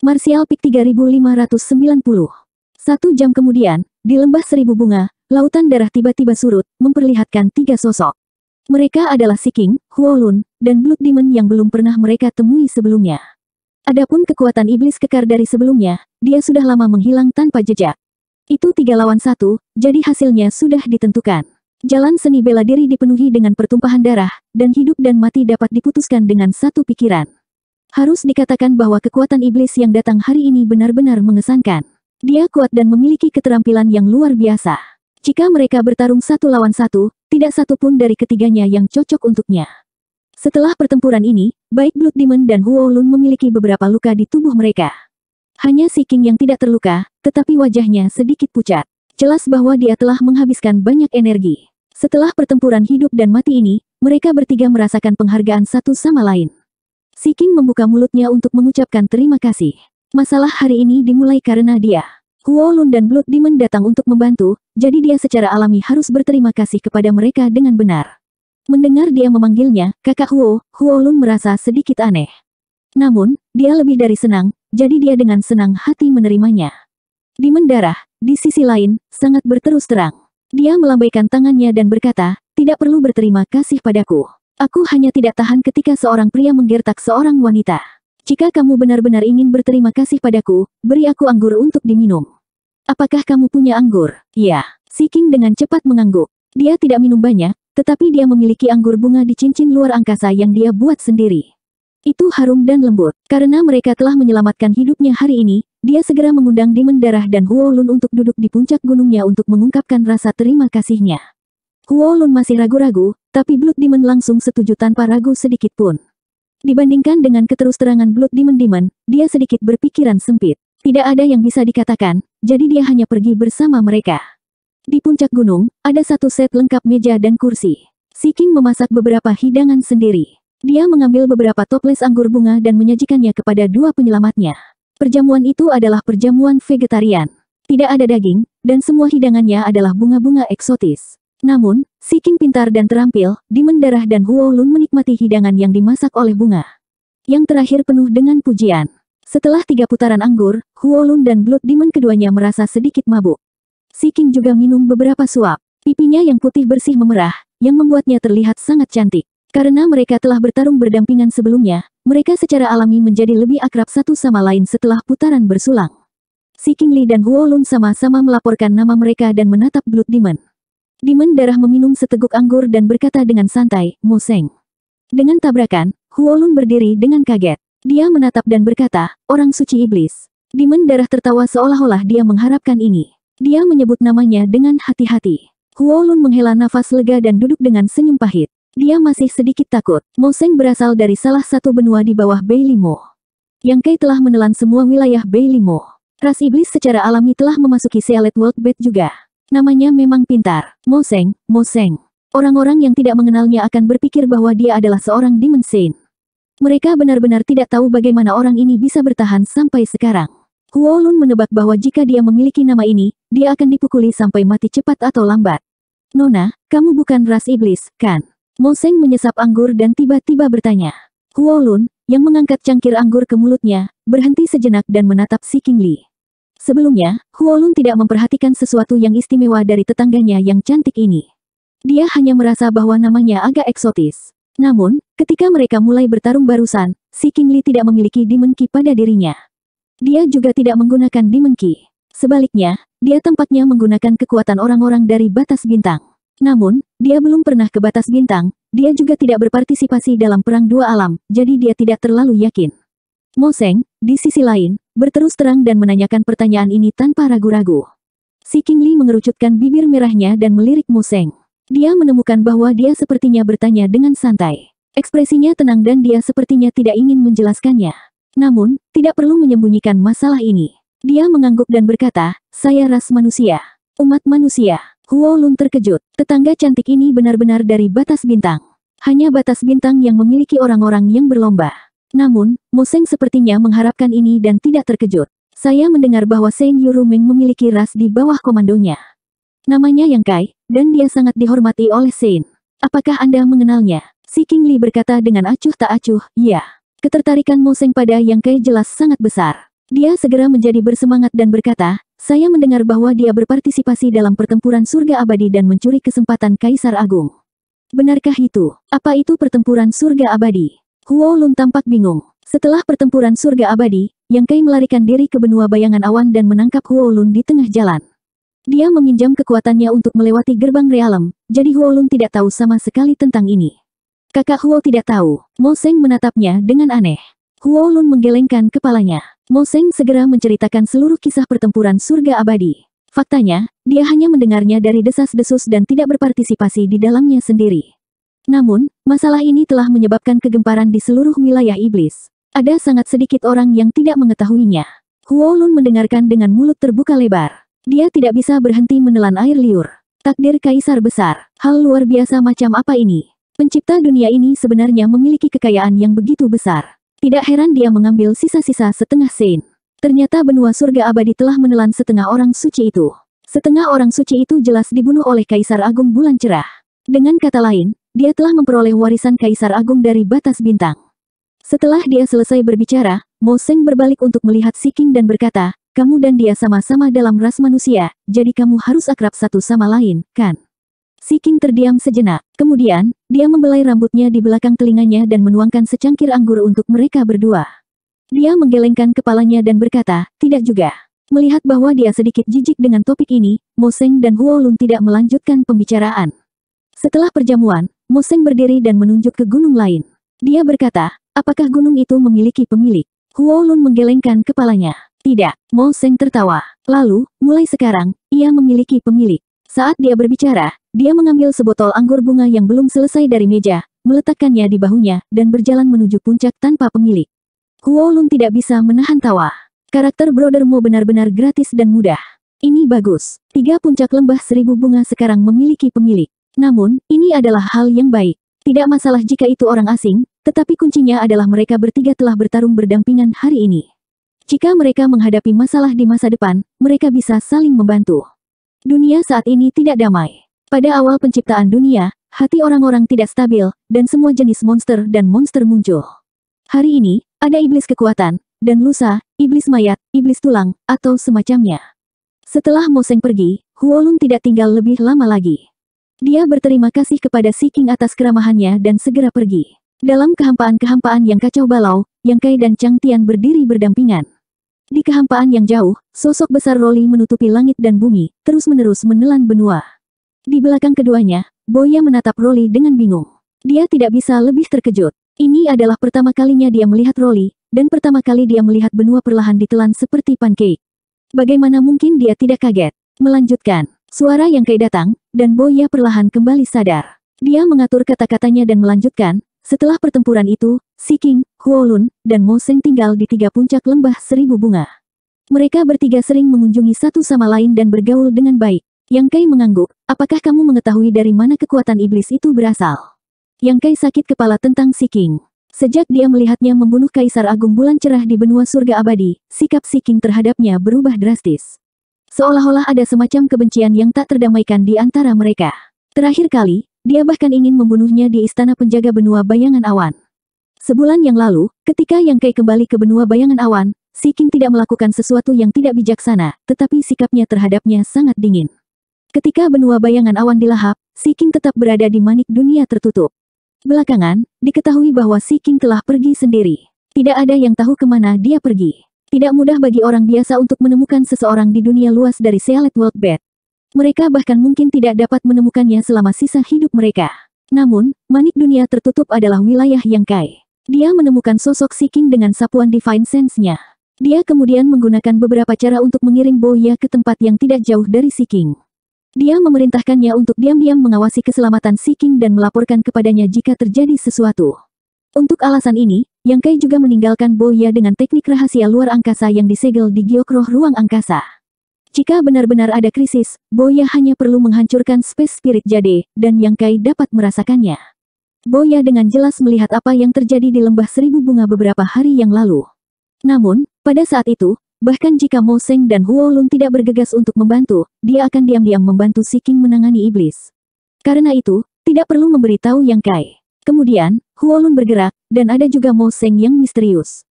Martial Peak 3590. Satu jam kemudian, di lembah seribu bunga, lautan darah tiba-tiba surut, memperlihatkan tiga sosok. Mereka adalah Siking, Huolun, dan Blood Demon yang belum pernah mereka temui sebelumnya. Adapun kekuatan iblis kekar dari sebelumnya, dia sudah lama menghilang tanpa jejak. Itu tiga lawan satu, jadi hasilnya sudah ditentukan. Jalan seni bela diri dipenuhi dengan pertumpahan darah, dan hidup dan mati dapat diputuskan dengan satu pikiran. Harus dikatakan bahwa kekuatan iblis yang datang hari ini benar-benar mengesankan. Dia kuat dan memiliki keterampilan yang luar biasa. Jika mereka bertarung satu lawan satu, tidak satu pun dari ketiganya yang cocok untuknya. Setelah pertempuran ini, baik Blood Demon dan Huo Lun memiliki beberapa luka di tubuh mereka. Hanya si King yang tidak terluka, tetapi wajahnya sedikit pucat. Jelas bahwa dia telah menghabiskan banyak energi. Setelah pertempuran hidup dan mati ini, mereka bertiga merasakan penghargaan satu sama lain. Si King membuka mulutnya untuk mengucapkan terima kasih. Masalah hari ini dimulai karena dia. Huo Lun dan Blood Demon datang untuk membantu, jadi dia secara alami harus berterima kasih kepada mereka dengan benar. Mendengar dia memanggilnya, kakak Huo, Huo Lun merasa sedikit aneh. Namun, dia lebih dari senang, jadi dia dengan senang hati menerimanya. Demon darah, di sisi lain, sangat berterus terang. Dia melambaikan tangannya dan berkata, tidak perlu berterima kasih padaku. Aku hanya tidak tahan ketika seorang pria menggertak seorang wanita. Jika kamu benar-benar ingin berterima kasih padaku, beri aku anggur untuk diminum. Apakah kamu punya anggur? Ya, si King dengan cepat mengangguk. Dia tidak minum banyak, tetapi dia memiliki anggur bunga di cincin luar angkasa yang dia buat sendiri. Itu harum dan lembut. Karena mereka telah menyelamatkan hidupnya hari ini, dia segera mengundang Demon Darah dan Huo Lun untuk duduk di puncak gunungnya untuk mengungkapkan rasa terima kasihnya. Wolun masih ragu-ragu, tapi Blood Demon langsung setuju tanpa ragu sedikit pun. Dibandingkan dengan keterusterangan Blood Demon Demon, dia sedikit berpikiran sempit. Tidak ada yang bisa dikatakan, jadi dia hanya pergi bersama mereka. Di puncak gunung, ada satu set lengkap meja dan kursi. Si King memasak beberapa hidangan sendiri. Dia mengambil beberapa toples anggur bunga dan menyajikannya kepada dua penyelamatnya. Perjamuan itu adalah perjamuan vegetarian. Tidak ada daging, dan semua hidangannya adalah bunga-bunga eksotis. Namun, Si King pintar dan terampil, di Darah dan Huo Lun menikmati hidangan yang dimasak oleh bunga. Yang terakhir penuh dengan pujian. Setelah tiga putaran anggur, Huo Lun dan Blood Demon keduanya merasa sedikit mabuk. Si King juga minum beberapa suap. Pipinya yang putih bersih memerah, yang membuatnya terlihat sangat cantik. Karena mereka telah bertarung berdampingan sebelumnya, mereka secara alami menjadi lebih akrab satu sama lain setelah putaran bersulang. Si King Li dan Huo Lun sama-sama melaporkan nama mereka dan menatap Blood Demon. Dimen darah meminum seteguk anggur dan berkata dengan santai, Museng. Dengan tabrakan, Huolun berdiri dengan kaget. Dia menatap dan berkata, orang suci iblis. Dimen darah tertawa seolah-olah dia mengharapkan ini. Dia menyebut namanya dengan hati-hati. Huolun menghela nafas lega dan duduk dengan senyum pahit. Dia masih sedikit takut. Moseng berasal dari salah satu benua di bawah Beilimo. Yang Kai telah menelan semua wilayah Beilimo. Ras iblis secara alami telah memasuki Sealet World Bed juga. Namanya memang pintar, Moseng, Moseng. Orang-orang yang tidak mengenalnya akan berpikir bahwa dia adalah seorang Demon Saint. Mereka benar-benar tidak tahu bagaimana orang ini bisa bertahan sampai sekarang. Huo Lun menebak bahwa jika dia memiliki nama ini, dia akan dipukuli sampai mati cepat atau lambat. Nona, kamu bukan ras iblis, kan? Moseng menyesap anggur dan tiba-tiba bertanya. Huo Lun, yang mengangkat cangkir anggur ke mulutnya, berhenti sejenak dan menatap si King Li. Sebelumnya, Huolun tidak memperhatikan sesuatu yang istimewa dari tetangganya yang cantik ini. Dia hanya merasa bahwa namanya agak eksotis. Namun, ketika mereka mulai bertarung barusan, si Kingli tidak memiliki dimenki pada dirinya. Dia juga tidak menggunakan dimenki. Sebaliknya, dia tempatnya menggunakan kekuatan orang-orang dari batas bintang. Namun, dia belum pernah ke batas bintang, dia juga tidak berpartisipasi dalam perang dua alam, jadi dia tidak terlalu yakin. Mo di sisi lain, berterus terang dan menanyakan pertanyaan ini tanpa ragu-ragu. Si King Li mengerucutkan bibir merahnya dan melirik Mo Dia menemukan bahwa dia sepertinya bertanya dengan santai. Ekspresinya tenang dan dia sepertinya tidak ingin menjelaskannya. Namun, tidak perlu menyembunyikan masalah ini. Dia mengangguk dan berkata, saya ras manusia. Umat manusia. Huo Lun terkejut. Tetangga cantik ini benar-benar dari batas bintang. Hanya batas bintang yang memiliki orang-orang yang berlomba. Namun, Moseng sepertinya mengharapkan ini dan tidak terkejut. Saya mendengar bahwa Saint Yuruming memiliki ras di bawah komandonya. Namanya Yang Kai, dan dia sangat dihormati oleh Saint. Apakah Anda mengenalnya? Si King Li berkata dengan acuh tak acuh, ya. Ketertarikan Moseng pada Yang Kai jelas sangat besar. Dia segera menjadi bersemangat dan berkata, saya mendengar bahwa dia berpartisipasi dalam pertempuran surga abadi dan mencuri kesempatan Kaisar Agung. Benarkah itu? Apa itu pertempuran surga abadi? Huo Lun tampak bingung. Setelah pertempuran surga abadi, Yang Kai melarikan diri ke benua bayangan awan dan menangkap Huo Lun di tengah jalan. Dia meminjam kekuatannya untuk melewati gerbang realem, jadi Huo Lun tidak tahu sama sekali tentang ini. Kakak Huo tidak tahu, Mo Seng menatapnya dengan aneh. Huo Lun menggelengkan kepalanya. Mo Seng segera menceritakan seluruh kisah pertempuran surga abadi. Faktanya, dia hanya mendengarnya dari desas-desus dan tidak berpartisipasi di dalamnya sendiri. Namun, masalah ini telah menyebabkan kegemparan di seluruh wilayah iblis. Ada sangat sedikit orang yang tidak mengetahuinya. Huo Lun mendengarkan dengan mulut terbuka lebar. Dia tidak bisa berhenti menelan air liur. Takdir kaisar besar, hal luar biasa macam apa ini? Pencipta dunia ini sebenarnya memiliki kekayaan yang begitu besar. Tidak heran dia mengambil sisa-sisa setengah sen. Ternyata benua surga abadi telah menelan setengah orang suci itu. Setengah orang suci itu jelas dibunuh oleh Kaisar Agung Bulan Cerah. Dengan kata lain, dia telah memperoleh warisan Kaisar Agung dari batas bintang. Setelah dia selesai berbicara, Mo Seng berbalik untuk melihat Si King dan berkata, kamu dan dia sama-sama dalam ras manusia, jadi kamu harus akrab satu sama lain, kan? Si King terdiam sejenak, kemudian, dia membelai rambutnya di belakang telinganya dan menuangkan secangkir anggur untuk mereka berdua. Dia menggelengkan kepalanya dan berkata, tidak juga. Melihat bahwa dia sedikit jijik dengan topik ini, Mo Seng dan Huo Lun tidak melanjutkan pembicaraan. Setelah perjamuan, Museng berdiri dan menunjuk ke gunung lain. Dia berkata, apakah gunung itu memiliki pemilik? Lun menggelengkan kepalanya. Tidak, Museng tertawa. Lalu, mulai sekarang, ia memiliki pemilik. Saat dia berbicara, dia mengambil sebotol anggur bunga yang belum selesai dari meja, meletakkannya di bahunya, dan berjalan menuju puncak tanpa pemilik. Lun tidak bisa menahan tawa. Karakter Mo benar-benar gratis dan mudah. Ini bagus. Tiga puncak lembah seribu bunga sekarang memiliki pemilik. Namun, ini adalah hal yang baik. Tidak masalah jika itu orang asing, tetapi kuncinya adalah mereka bertiga telah bertarung berdampingan hari ini. Jika mereka menghadapi masalah di masa depan, mereka bisa saling membantu. Dunia saat ini tidak damai. Pada awal penciptaan dunia, hati orang-orang tidak stabil, dan semua jenis monster dan monster muncul. Hari ini, ada iblis kekuatan, dan lusa, iblis mayat, iblis tulang, atau semacamnya. Setelah Moseng pergi, Huolun tidak tinggal lebih lama lagi. Dia berterima kasih kepada Si King atas keramahannya dan segera pergi. Dalam kehampaan-kehampaan yang kacau balau, Yang Kai dan Chang Tian berdiri berdampingan. Di kehampaan yang jauh, sosok besar Roli menutupi langit dan bumi, terus-menerus menelan benua. Di belakang keduanya, Boya menatap Roli dengan bingung. Dia tidak bisa lebih terkejut. Ini adalah pertama kalinya dia melihat Roli, dan pertama kali dia melihat benua perlahan ditelan seperti pancake. Bagaimana mungkin dia tidak kaget? Melanjutkan. Suara yang kei datang, dan Boya perlahan kembali sadar. Dia mengatur kata-katanya dan melanjutkan, setelah pertempuran itu, Si Siking, Huolun, dan Mo Sheng tinggal di tiga puncak lembah seribu bunga. Mereka bertiga sering mengunjungi satu sama lain dan bergaul dengan baik. Yang Kai mengangguk, apakah kamu mengetahui dari mana kekuatan iblis itu berasal? Yang Kai sakit kepala tentang Si King. Sejak dia melihatnya membunuh Kaisar Agung Bulan Cerah di benua surga abadi, sikap Si King terhadapnya berubah drastis. Seolah-olah ada semacam kebencian yang tak terdamaikan di antara mereka. Terakhir kali, dia bahkan ingin membunuhnya di istana penjaga benua bayangan awan. Sebulan yang lalu, ketika Yang Kai kembali ke benua bayangan awan, Si King tidak melakukan sesuatu yang tidak bijaksana, tetapi sikapnya terhadapnya sangat dingin. Ketika benua bayangan awan dilahap, Si King tetap berada di manik dunia tertutup. Belakangan, diketahui bahwa Si King telah pergi sendiri. Tidak ada yang tahu kemana dia pergi. Tidak mudah bagi orang biasa untuk menemukan seseorang di dunia luas dari Sealet World Bed. Mereka bahkan mungkin tidak dapat menemukannya selama sisa hidup mereka. Namun, manik dunia tertutup adalah wilayah yang kai. Dia menemukan sosok Seeking dengan sapuan Divine Sense-nya. Dia kemudian menggunakan beberapa cara untuk mengiring Boya ke tempat yang tidak jauh dari Seeking. Dia memerintahkannya untuk diam-diam mengawasi keselamatan Seeking dan melaporkan kepadanya jika terjadi sesuatu. Untuk alasan ini, Yang Kai juga meninggalkan Boya dengan teknik rahasia luar angkasa yang disegel di geokroh ruang angkasa. Jika benar-benar ada krisis, Boya hanya perlu menghancurkan Space Spirit Jade, dan Yang Kai dapat merasakannya. Boya dengan jelas melihat apa yang terjadi di lembah seribu bunga beberapa hari yang lalu. Namun, pada saat itu, bahkan jika Mo Seng dan Huo Lun tidak bergegas untuk membantu, dia akan diam-diam membantu Si King menangani iblis. Karena itu, tidak perlu memberitahu Yang Kai. Kemudian, Huolun bergerak, dan ada juga Mo Seng yang misterius.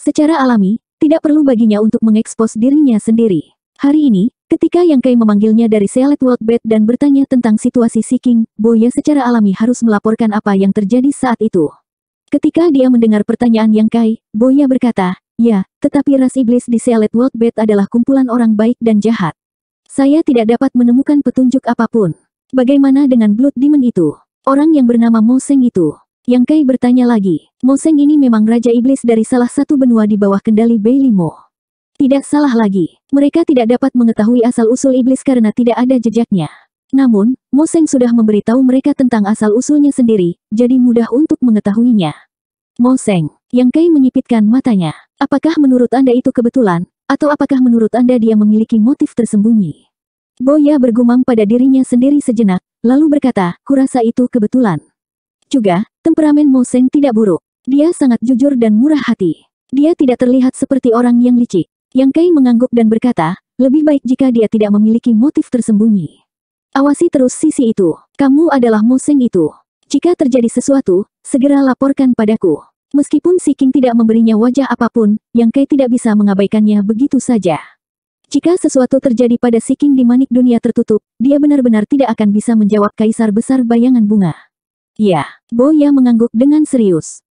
Secara alami, tidak perlu baginya untuk mengekspos dirinya sendiri. Hari ini, ketika Yang Kai memanggilnya dari Sealet World Bed dan bertanya tentang situasi Si Boya secara alami harus melaporkan apa yang terjadi saat itu. Ketika dia mendengar pertanyaan Yang Kai, Boya berkata, Ya, tetapi ras iblis di Sealet World Bed adalah kumpulan orang baik dan jahat. Saya tidak dapat menemukan petunjuk apapun. Bagaimana dengan Blood Demon itu? Orang yang bernama Moseng itu. Yang Kai bertanya lagi, Moseng ini memang Raja Iblis dari salah satu benua di bawah kendali Limo. Tidak salah lagi, mereka tidak dapat mengetahui asal-usul Iblis karena tidak ada jejaknya. Namun, Moseng sudah memberitahu mereka tentang asal-usulnya sendiri, jadi mudah untuk mengetahuinya. Moseng, Yang Kai menyipitkan matanya. Apakah menurut Anda itu kebetulan, atau apakah menurut Anda dia memiliki motif tersembunyi? Boya bergumam pada dirinya sendiri sejenak, Lalu berkata, kurasa itu kebetulan. Juga, temperamen Seng tidak buruk. Dia sangat jujur dan murah hati. Dia tidak terlihat seperti orang yang licik. Yang Kai mengangguk dan berkata, lebih baik jika dia tidak memiliki motif tersembunyi. Awasi terus sisi itu. Kamu adalah Seng itu. Jika terjadi sesuatu, segera laporkan padaku. Meskipun Si King tidak memberinya wajah apapun, Yang Kai tidak bisa mengabaikannya begitu saja. Jika sesuatu terjadi pada Siking di manik dunia tertutup, dia benar-benar tidak akan bisa menjawab kaisar besar bayangan bunga. Ya, Boya mengangguk dengan serius.